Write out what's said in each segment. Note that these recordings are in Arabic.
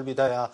البداية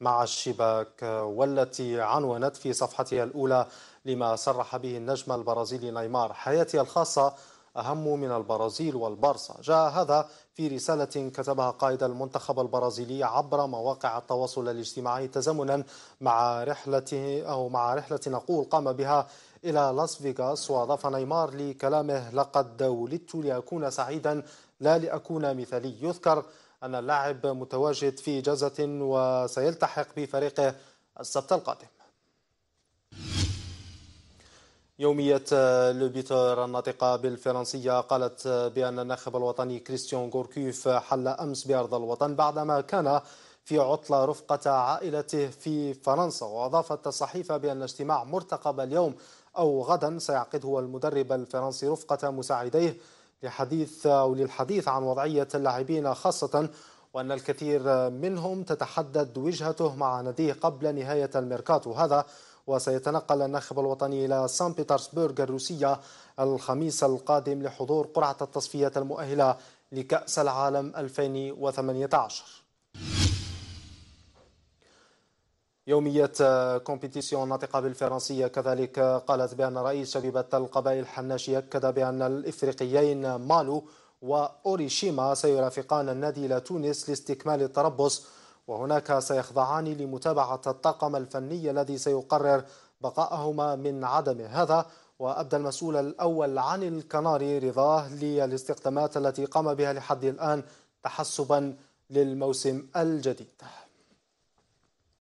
مع الشباك والتي عنونت في صفحتها الأولى لما صرح به النجم البرازيلي نيمار حياتي الخاصة أهم من البرازيل والبرصة جاء هذا في رسالة كتبها قائد المنتخب البرازيلي عبر مواقع التواصل الاجتماعي تزامنا مع رحلته أو مع رحلة نقول قام بها إلى لاس فيغاس وأضاف نيمار لكلامه لقد ولدت لأكون سعيدا لا لأكون مثالي يذكر أن اللاعب متواجد في إجازة وسيلتحق بفريقه السبت القادم يومية لوبيتر الناطقة بالفرنسية قالت بأن الناخب الوطني كريستيان غوركيف حل أمس بأرض الوطن بعدما كان في عطلة رفقة عائلته في فرنسا وأضافت الصحيفة بأن اجتماع مرتقب اليوم أو غدا سيعقده المدرب الفرنسي رفقة مساعديه لحديث أو للحديث عن وضعية اللاعبين خاصة وأن الكثير منهم تتحدد وجهته مع ناديه قبل نهاية الميركاتو هذا وسيتنقل الناخب الوطني إلى سان بيترسبورغ الروسية الخميس القادم لحضور قرعة التصفية المؤهلة لكأس العالم 2018 يومية كومبيتيسيون الناطقه بالفرنسية كذلك قالت بأن رئيس شبيبة القبائل حناشي أكد بأن الإفريقيين مالو وأوريشيما سيرافقان النادي إلى تونس لاستكمال التربص وهناك سيخضعان لمتابعة الطاقم الفني الذي سيقرر بقائهما من عدم هذا وأبدى المسؤول الأول عن الكناري رضاه للاستخدامات التي قام بها لحد الآن تحسبا للموسم الجديد